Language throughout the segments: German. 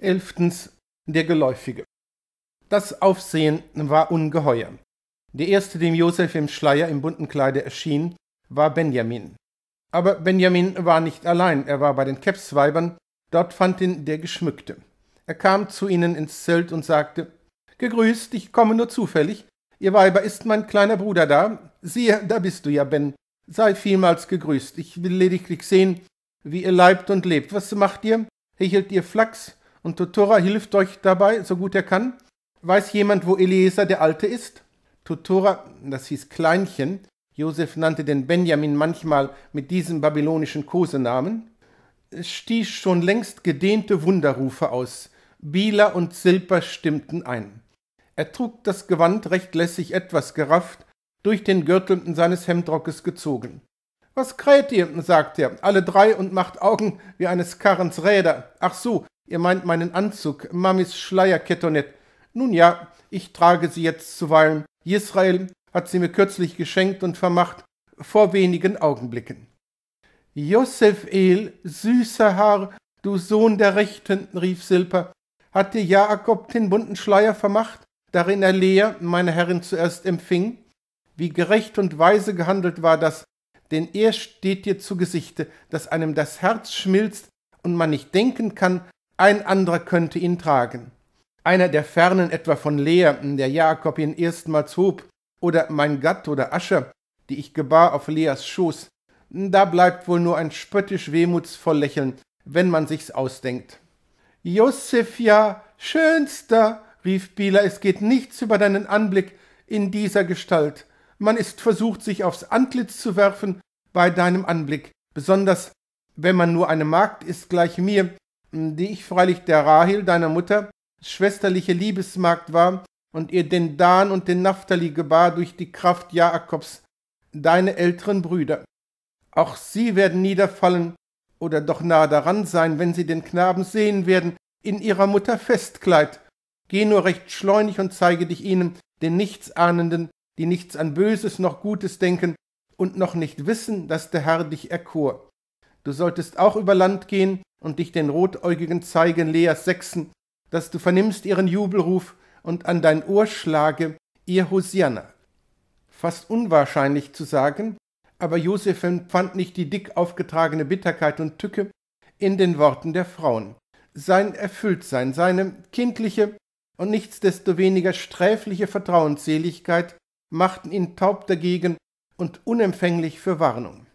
11. der Geläufige. Das Aufsehen war ungeheuer. Der erste, dem Josef im Schleier im bunten Kleide erschien, war Benjamin. Aber Benjamin war nicht allein, er war bei den Kepsweibern, dort fand ihn der Geschmückte. Er kam zu ihnen ins Zelt und sagte, Gegrüßt, ich komme nur zufällig, ihr Weiber ist mein kleiner Bruder da, siehe, da bist du ja, Ben, sei vielmals gegrüßt, ich will lediglich sehen, wie ihr leibt und lebt. Was macht ihr? Hechelt ihr Flachs? Und Totora hilft euch dabei, so gut er kann. Weiß jemand, wo Eliezer der Alte ist? Totora, das hieß Kleinchen. Josef nannte den Benjamin manchmal mit diesem babylonischen Kosenamen. Stieß schon längst gedehnte Wunderrufe aus. Bila und Silber stimmten ein. Er trug das Gewand recht lässig etwas gerafft, durch den Gürtel seines Hemdrockes gezogen. Was kräht ihr? sagt er, alle drei und macht Augen wie eines Karrens Räder. Ach so, Ihr meint meinen Anzug, Mamis Schleierketonett. Nun ja, ich trage sie jetzt zuweilen. Israel hat sie mir kürzlich geschenkt und vermacht, vor wenigen Augenblicken. Josef El, süßer Haar, du Sohn der Rechten, rief Silper, hat dir Jakob den bunten Schleier vermacht, darin er Lea, meine Herrin, zuerst empfing? Wie gerecht und weise gehandelt war das, denn er steht dir zu Gesichte, dass einem das Herz schmilzt und man nicht denken kann, ein anderer könnte ihn tragen. Einer der Fernen etwa von Lea, der Jakob ihn erstmals hob, oder mein Gatt oder Asche, die ich gebar auf Leas Schoß, da bleibt wohl nur ein spöttisch wehmutsvoll Lächeln, wenn man sich's ausdenkt. Josef, ja, schönster, rief Bieler, es geht nichts über deinen Anblick in dieser Gestalt. Man ist versucht, sich aufs Antlitz zu werfen bei deinem Anblick, besonders wenn man nur eine Magd ist gleich mir, die ich freilich der Rahel, deiner Mutter, schwesterliche Liebesmagd war und ihr den Dan und den Naphtali gebar durch die Kraft Jakobs, deine älteren Brüder. Auch sie werden niederfallen oder doch nahe daran sein, wenn sie den Knaben sehen werden, in ihrer Mutter Festkleid. Geh nur recht schleunig und zeige dich ihnen, den Nichtsahnenden, die nichts an Böses noch Gutes denken und noch nicht wissen, dass der Herr dich erkor. Du solltest auch über Land gehen, und dich den Rotäugigen zeigen, Leas Sechsen, dass du vernimmst ihren Jubelruf und an dein Ohr schlage ihr Hosianna. Fast unwahrscheinlich zu sagen, aber Josef empfand nicht die dick aufgetragene Bitterkeit und Tücke in den Worten der Frauen. Sein Erfülltsein, seine kindliche und nichtsdestoweniger sträfliche Vertrauensseligkeit machten ihn taub dagegen und unempfänglich für Warnung.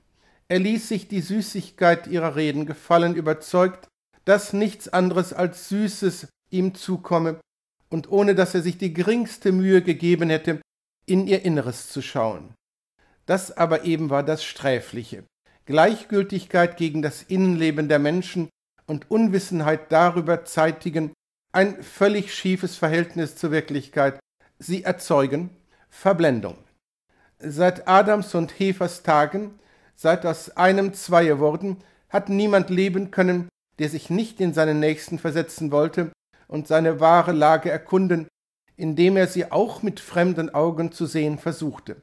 Er ließ sich die Süßigkeit ihrer Reden gefallen, überzeugt, dass nichts anderes als Süßes ihm zukomme und ohne dass er sich die geringste Mühe gegeben hätte, in ihr Inneres zu schauen. Das aber eben war das Sträfliche. Gleichgültigkeit gegen das Innenleben der Menschen und Unwissenheit darüber zeitigen, ein völlig schiefes Verhältnis zur Wirklichkeit. Sie erzeugen Verblendung. Seit Adams und Hefers Tagen seit aus einem Zweie wurden, hat niemand leben können, der sich nicht in seinen Nächsten versetzen wollte und seine wahre Lage erkunden, indem er sie auch mit fremden Augen zu sehen versuchte.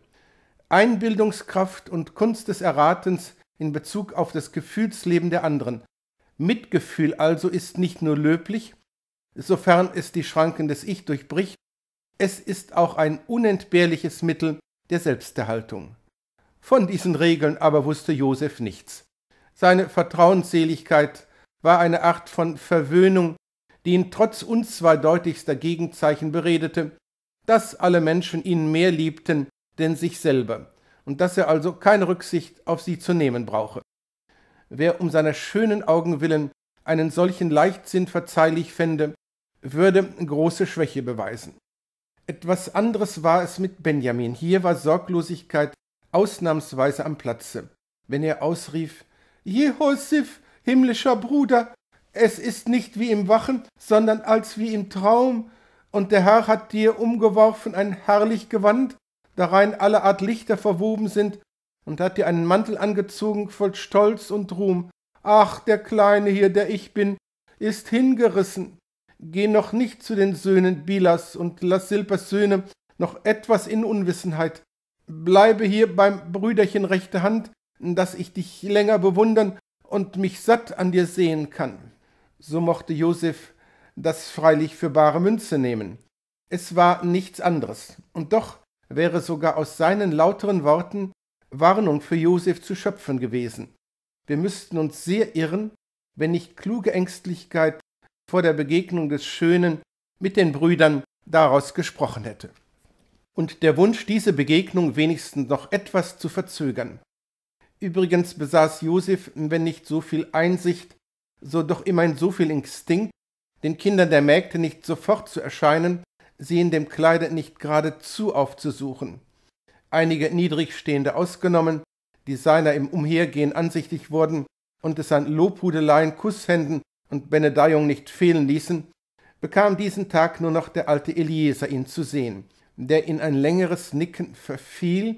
Einbildungskraft und Kunst des Erratens in Bezug auf das Gefühlsleben der anderen. Mitgefühl also ist nicht nur löblich, sofern es die Schranken des Ich durchbricht, es ist auch ein unentbehrliches Mittel der Selbsterhaltung. Von diesen Regeln aber wusste Josef nichts. Seine Vertrauensseligkeit war eine Art von Verwöhnung, die ihn trotz unzweideutigster Gegenzeichen beredete, dass alle Menschen ihn mehr liebten denn sich selber und dass er also keine Rücksicht auf sie zu nehmen brauche. Wer um seiner schönen Augen willen einen solchen Leichtsinn verzeihlich fände, würde große Schwäche beweisen. Etwas anderes war es mit Benjamin. Hier war Sorglosigkeit ausnahmsweise am Platze, wenn er ausrief Jehosif, himmlischer Bruder, es ist nicht wie im Wachen, sondern als wie im Traum, und der Herr hat dir umgeworfen ein herrlich Gewand, darein alle Art Lichter verwoben sind, und hat dir einen Mantel angezogen voll Stolz und Ruhm. Ach, der Kleine hier, der ich bin, ist hingerissen. Geh noch nicht zu den Söhnen Bilas und lass Silpers Söhne noch etwas in Unwissenheit, Bleibe hier beim Brüderchen rechte Hand, dass ich dich länger bewundern und mich satt an dir sehen kann. So mochte Josef das freilich für bare Münze nehmen. Es war nichts anderes, und doch wäre sogar aus seinen lauteren Worten Warnung für Josef zu schöpfen gewesen. Wir müssten uns sehr irren, wenn nicht kluge Ängstlichkeit vor der Begegnung des Schönen mit den Brüdern daraus gesprochen hätte und der Wunsch, diese Begegnung wenigstens noch etwas zu verzögern. Übrigens besaß Josef, wenn nicht so viel Einsicht, so doch immerhin so viel Instinkt, den Kindern der Mägde nicht sofort zu erscheinen, sie in dem Kleide nicht geradezu aufzusuchen. Einige Niedrigstehende ausgenommen, die seiner im Umhergehen ansichtig wurden und es an Lobhudeleien, Kusshänden und Benedeiung nicht fehlen ließen, bekam diesen Tag nur noch der alte Eliezer ihn zu sehen der in ein längeres Nicken verfiel,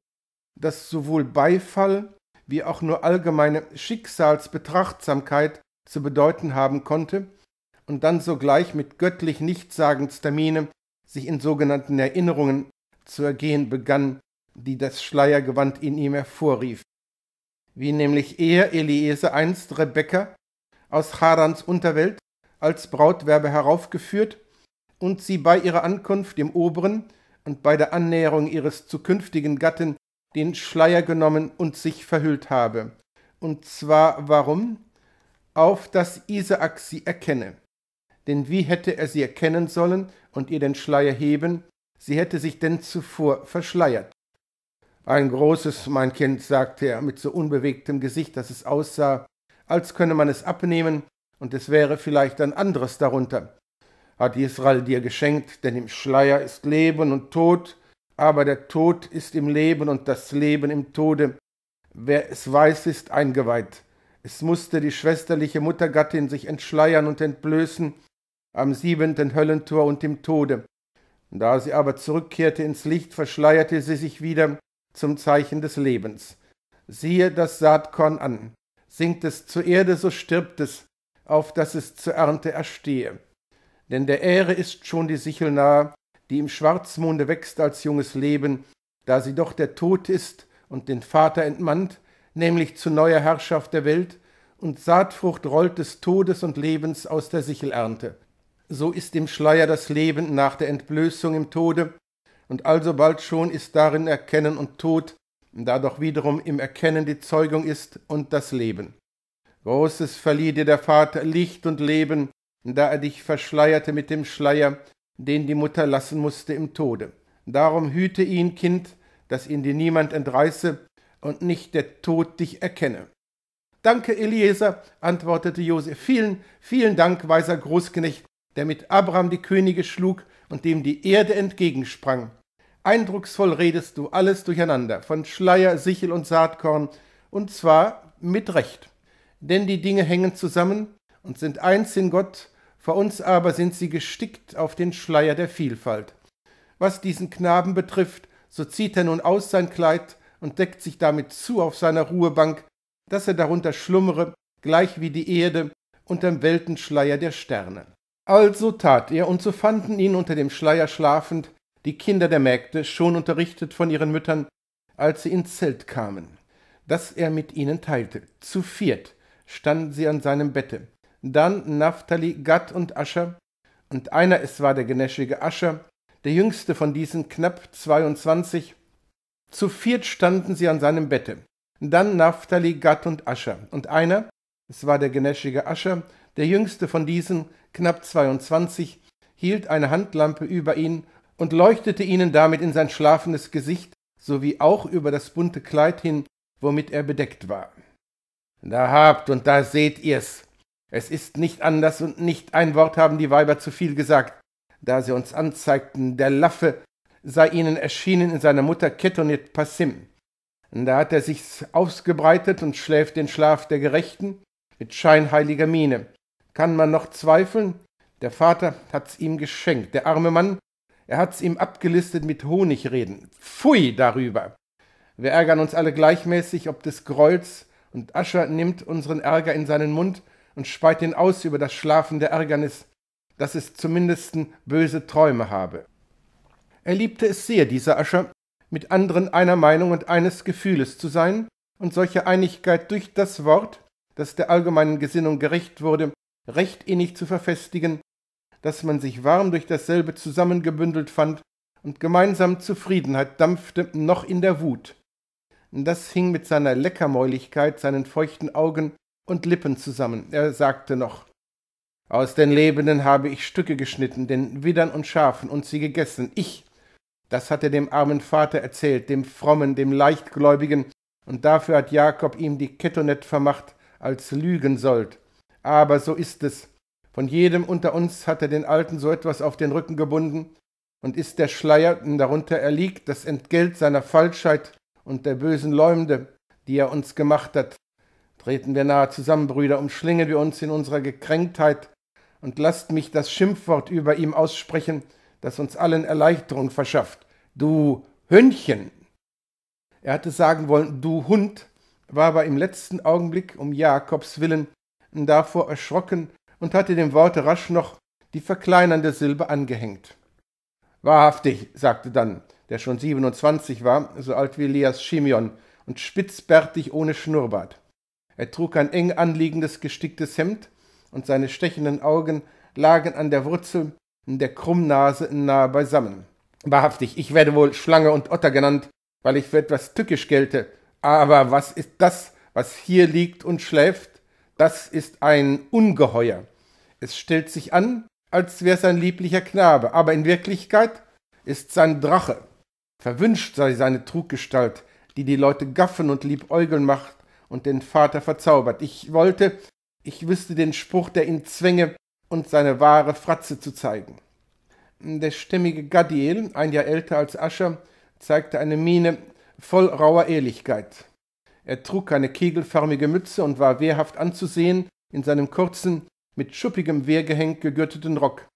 das sowohl Beifall wie auch nur allgemeine Schicksalsbetrachtsamkeit zu bedeuten haben konnte, und dann sogleich mit göttlich nichtssagendster Miene sich in sogenannten Erinnerungen zu ergehen begann, die das Schleiergewand in ihm hervorrief. Wie nämlich er, Eliese, einst Rebekka aus Harans Unterwelt als Brautwerbe heraufgeführt und sie bei ihrer Ankunft im oberen, und bei der Annäherung ihres zukünftigen Gatten den Schleier genommen und sich verhüllt habe. Und zwar warum? Auf dass Isaak sie erkenne. Denn wie hätte er sie erkennen sollen und ihr den Schleier heben? Sie hätte sich denn zuvor verschleiert. Ein großes, mein Kind, sagte er mit so unbewegtem Gesicht, dass es aussah, als könne man es abnehmen, und es wäre vielleicht ein anderes darunter hat Israel dir geschenkt, denn im Schleier ist Leben und Tod, aber der Tod ist im Leben und das Leben im Tode. Wer es weiß, ist eingeweiht. Es musste die schwesterliche Muttergattin sich entschleiern und entblößen am siebenten Höllentor und im Tode. Da sie aber zurückkehrte ins Licht, verschleierte sie sich wieder zum Zeichen des Lebens. Siehe das Saatkorn an. Sinkt es zur Erde, so stirbt es, auf dass es zur Ernte erstehe denn der Ähre ist schon die Sichel nahe, die im Schwarzmonde wächst als junges Leben, da sie doch der Tod ist und den Vater entmannt, nämlich zu neuer Herrschaft der Welt, und Saatfrucht rollt des Todes und Lebens aus der Sichelernte. So ist im Schleier das Leben nach der Entblößung im Tode, und alsobald schon ist darin Erkennen und Tod, da doch wiederum im Erkennen die Zeugung ist und das Leben. Großes verlieh dir der Vater Licht und Leben, da er dich verschleierte mit dem Schleier, den die Mutter lassen musste im Tode. Darum hüte ihn, Kind, dass ihn dir niemand entreiße und nicht der Tod dich erkenne. Danke, Eliezer, antwortete Josef. Vielen, vielen Dank, weiser Großknecht, der mit Abraham die Könige schlug und dem die Erde entgegensprang. Eindrucksvoll redest du alles durcheinander, von Schleier, Sichel und Saatkorn, und zwar mit Recht. Denn die Dinge hängen zusammen und sind eins in Gott, vor uns aber sind sie gestickt auf den Schleier der Vielfalt. Was diesen Knaben betrifft, so zieht er nun aus sein Kleid und deckt sich damit zu auf seiner Ruhebank, dass er darunter schlummere, gleich wie die Erde, unterm Weltenschleier der Sterne. Also tat er, und so fanden ihn unter dem Schleier schlafend die Kinder der Mägde, schon unterrichtet von ihren Müttern, als sie ins Zelt kamen, das er mit ihnen teilte. Zu viert standen sie an seinem Bette, dann Naphtali, Gad und Ascher, und einer es war der genäschige Ascher, der jüngste von diesen knapp 22. Zu viert standen sie an seinem Bette. Dann Naphtali, Gad und Ascher, und einer, es war der genäschige Ascher, der jüngste von diesen knapp 22, hielt eine Handlampe über ihn und leuchtete ihnen damit in sein schlafendes Gesicht sowie auch über das bunte Kleid hin, womit er bedeckt war. Da habt und da seht ihr's, es ist nicht anders und nicht ein Wort haben die Weiber zu viel gesagt, da sie uns anzeigten, der Laffe sei ihnen erschienen in seiner Mutter Ketonit Passim. Da hat er sich's ausgebreitet und schläft den Schlaf der Gerechten mit scheinheiliger Miene. Kann man noch zweifeln? Der Vater hat's ihm geschenkt, der arme Mann, er hat's ihm abgelistet mit Honigreden. Pfui darüber! Wir ärgern uns alle gleichmäßig, ob des Grolls, und Ascher nimmt unseren Ärger in seinen Mund, und speit ihn aus über das schlafende Ärgernis, dass es zumindest böse Träume habe. Er liebte es sehr, dieser Ascher, mit anderen einer Meinung und eines Gefühles zu sein und solche Einigkeit durch das Wort, das der allgemeinen Gesinnung gerecht wurde, recht innig zu verfestigen, dass man sich warm durch dasselbe zusammengebündelt fand und gemeinsam Zufriedenheit dampfte, noch in der Wut. Das hing mit seiner Leckermäuligkeit, seinen feuchten Augen und Lippen zusammen. Er sagte noch, Aus den Lebenden habe ich Stücke geschnitten, den Widdern und Schafen, und sie gegessen. Ich, das hat er dem armen Vater erzählt, dem Frommen, dem Leichtgläubigen, und dafür hat Jakob ihm die Ketonet vermacht, als Lügen sollt. Aber so ist es. Von jedem unter uns hat er den Alten so etwas auf den Rücken gebunden, und ist der Schleier, darunter er liegt, das Entgelt seiner Falschheit und der bösen Leumde, die er uns gemacht hat. Treten wir nahe zusammen, Brüder, umschlingen wir uns in unserer Gekränktheit und lasst mich das Schimpfwort über ihm aussprechen, das uns allen Erleichterung verschafft. Du Hündchen! Er hatte sagen wollen, du Hund, war aber im letzten Augenblick um Jakobs willen davor erschrocken und hatte dem Worte rasch noch die verkleinernde Silbe angehängt. Wahrhaftig, sagte dann, der schon siebenundzwanzig war, so alt wie Elias Schimion und spitzbärtig ohne Schnurrbart. Er trug ein eng anliegendes gesticktes Hemd, und seine stechenden Augen lagen an der Wurzel in der Krummnase nahe beisammen. Wahrhaftig, ich werde wohl Schlange und Otter genannt, weil ich für etwas tückisch gelte, aber was ist das, was hier liegt und schläft? Das ist ein Ungeheuer. Es stellt sich an, als wär's ein lieblicher Knabe, aber in Wirklichkeit ist es ein Drache. Verwünscht sei seine Truggestalt, die die Leute gaffen und liebäugeln macht, und den Vater verzaubert. Ich wollte, ich wüsste den Spruch, der ihn zwänge, und seine wahre Fratze zu zeigen. Der stämmige Gadiel, ein Jahr älter als Ascher, zeigte eine Miene voll rauer Ehrlichkeit. Er trug eine kegelförmige Mütze und war wehrhaft anzusehen in seinem kurzen, mit schuppigem Wehrgehenk gegürteten Rock,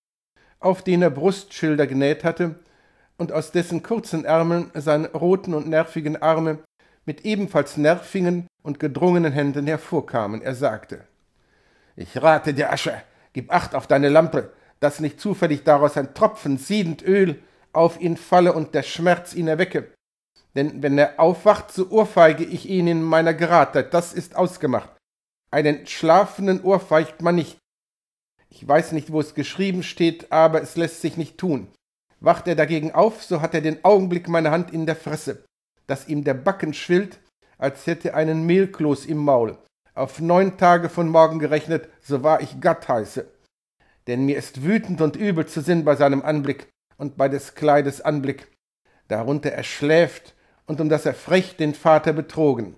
auf den er Brustschilder genäht hatte und aus dessen kurzen Ärmeln seine roten und nervigen Arme mit ebenfalls nervigen und gedrungenen Händen hervorkamen. Er sagte Ich rate dir, Asche, gib acht auf deine Lampe, dass nicht zufällig daraus ein Tropfen siedend Öl auf ihn falle und der Schmerz ihn erwecke. Denn wenn er aufwacht, so ohrfeige ich ihn in meiner Geradheit, das ist ausgemacht. Einen schlafenden ohrfeigt man nicht. Ich weiß nicht, wo es geschrieben steht, aber es lässt sich nicht tun. Wacht er dagegen auf, so hat er den Augenblick meine Hand in der Fresse dass ihm der Backen schwillt, als hätte einen Mehlkloß im Maul. Auf neun Tage von morgen gerechnet, so wahr ich Gatt heiße. Denn mir ist wütend und übel zu Sinn bei seinem Anblick und bei des Kleides Anblick, darunter er schläft und um das er frech den Vater betrogen.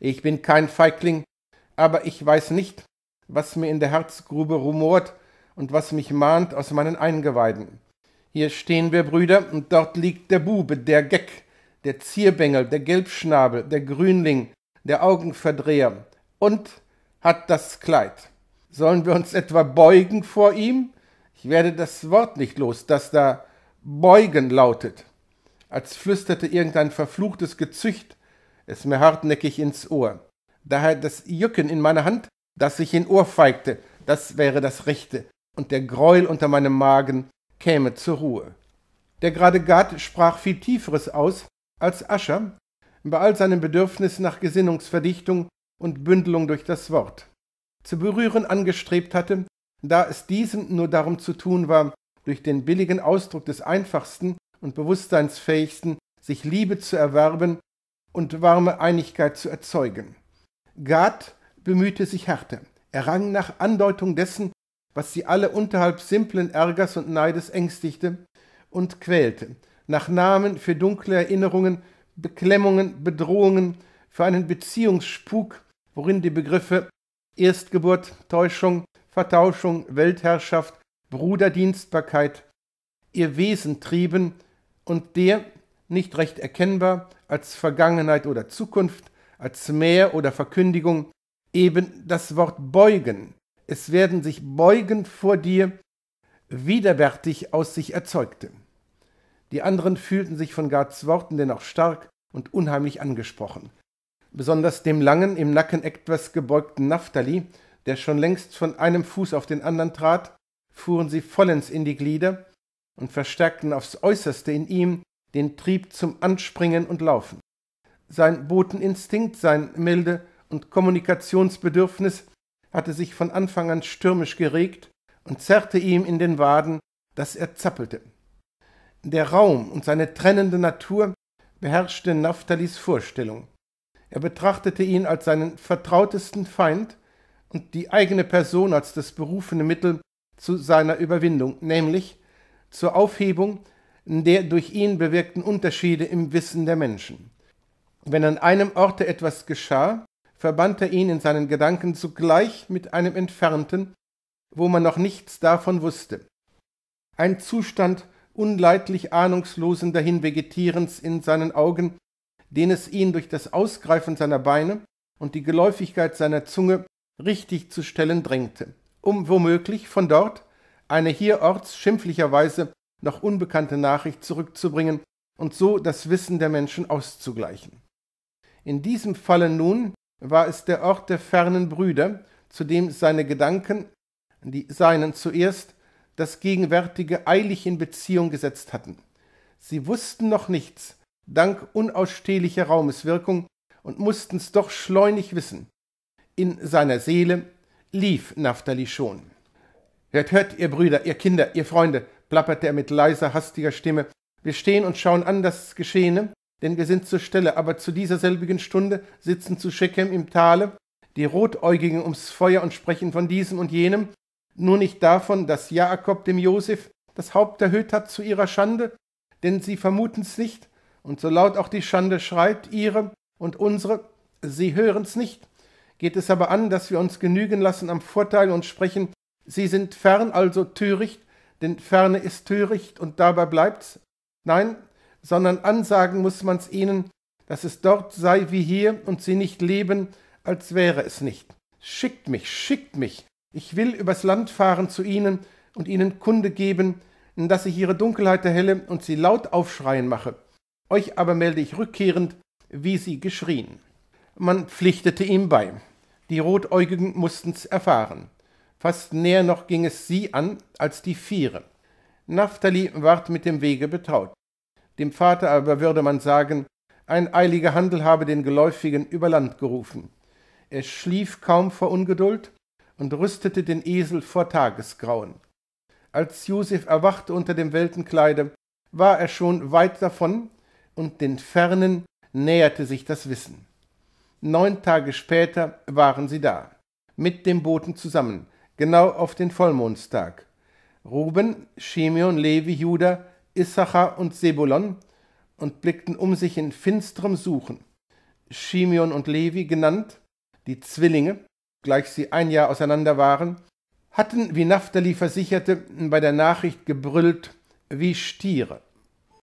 Ich bin kein Feigling, aber ich weiß nicht, was mir in der Herzgrube rumort und was mich mahnt aus meinen Eingeweiden. Hier stehen wir, Brüder, und dort liegt der Bube, der Geck, der Zierbengel, der Gelbschnabel, der Grünling, der Augenverdreher und hat das Kleid. Sollen wir uns etwa beugen vor ihm? Ich werde das Wort nicht los, das da beugen lautet. Als flüsterte irgendein verfluchtes Gezücht es mir hartnäckig ins Ohr. Daher das Jücken in meiner Hand, das ich in Ohr feigte, das wäre das Rechte, und der Greuel unter meinem Magen käme zur Ruhe. Der Gradegard sprach viel Tieferes aus, als Ascher bei all seinem Bedürfnis nach Gesinnungsverdichtung und Bündelung durch das Wort zu berühren angestrebt hatte, da es diesem nur darum zu tun war, durch den billigen Ausdruck des einfachsten und bewusstseinsfähigsten sich Liebe zu erwerben und warme Einigkeit zu erzeugen. Gad bemühte sich härter. Er rang nach Andeutung dessen, was sie alle unterhalb simplen Ärgers und Neides ängstigte und quälte, nach Namen für dunkle Erinnerungen, Beklemmungen, Bedrohungen, für einen Beziehungsspuk, worin die Begriffe Erstgeburt, Täuschung, Vertauschung, Weltherrschaft, Bruderdienstbarkeit ihr Wesen trieben und der, nicht recht erkennbar, als Vergangenheit oder Zukunft, als Meer oder Verkündigung, eben das Wort beugen. Es werden sich beugen vor dir, widerwärtig aus sich erzeugte. Die anderen fühlten sich von Gards Worten dennoch stark und unheimlich angesprochen. Besonders dem langen, im Nacken etwas gebeugten Naphtali, der schon längst von einem Fuß auf den anderen trat, fuhren sie vollends in die Glieder und verstärkten aufs äußerste in ihm den Trieb zum Anspringen und Laufen. Sein Boteninstinkt, sein Milde und Kommunikationsbedürfnis hatte sich von Anfang an stürmisch geregt und zerrte ihm in den Waden, dass er zappelte. Der Raum und seine trennende Natur beherrschte Naftalis Vorstellung. Er betrachtete ihn als seinen vertrautesten Feind und die eigene Person als das berufene Mittel zu seiner Überwindung, nämlich zur Aufhebung der durch ihn bewirkten Unterschiede im Wissen der Menschen. Wenn an einem Orte etwas geschah, verband er ihn in seinen Gedanken zugleich mit einem entfernten, wo man noch nichts davon wusste. Ein Zustand unleidlich ahnungslosen Dahinvegetierens in seinen Augen, den es ihn durch das Ausgreifen seiner Beine und die Geläufigkeit seiner Zunge richtig zu stellen drängte, um womöglich von dort eine hierorts schimpflicherweise noch unbekannte Nachricht zurückzubringen und so das Wissen der Menschen auszugleichen. In diesem Falle nun war es der Ort der fernen Brüder, zu dem seine Gedanken, die seinen zuerst, das Gegenwärtige eilig in Beziehung gesetzt hatten. Sie wussten noch nichts, dank unausstehlicher Raumeswirkung, und mussten's doch schleunig wissen. In seiner Seele lief Naphtali schon. Hört, hört, ihr Brüder, ihr Kinder, ihr Freunde, plapperte er mit leiser, hastiger Stimme. Wir stehen und schauen an das Geschehene, denn wir sind zur Stelle, aber zu dieser selbigen Stunde sitzen zu Shechem im Tale die Rotäugigen ums Feuer und sprechen von diesem und jenem, nur nicht davon, dass Jakob dem Josef das Haupt erhöht hat zu ihrer Schande? Denn sie vermuten's nicht, und so laut auch die Schande schreit, ihre und unsere, sie hören's nicht. Geht es aber an, dass wir uns genügen lassen am Vorteil und sprechen, sie sind fern, also töricht, denn ferne ist töricht und dabei bleibt's? Nein, sondern ansagen muss man's ihnen, dass es dort sei wie hier und sie nicht leben, als wäre es nicht. Schickt mich, schickt mich, ich will übers Land fahren zu ihnen und ihnen Kunde geben, dass ich ihre Dunkelheit erhelle und sie laut aufschreien mache. Euch aber melde ich rückkehrend, wie sie geschrien. Man pflichtete ihm bei. Die Rotäugigen mussten's erfahren. Fast näher noch ging es sie an als die Viere. Naphtali ward mit dem Wege betraut. Dem Vater aber würde man sagen, ein eiliger Handel habe den Geläufigen über Land gerufen. Er schlief kaum vor Ungeduld, und rüstete den Esel vor Tagesgrauen. Als Josef erwachte unter dem Weltenkleide, war er schon weit davon, und den Fernen näherte sich das Wissen. Neun Tage später waren sie da, mit dem Boten zusammen, genau auf den Vollmondstag. Ruben, Simeon, Levi, Juda, Issachar und Sebulon und blickten um sich in finsterem Suchen. Simeon und Levi genannt, die Zwillinge, obgleich sie ein Jahr auseinander waren, hatten, wie Naphtali versicherte, bei der Nachricht gebrüllt wie Stiere.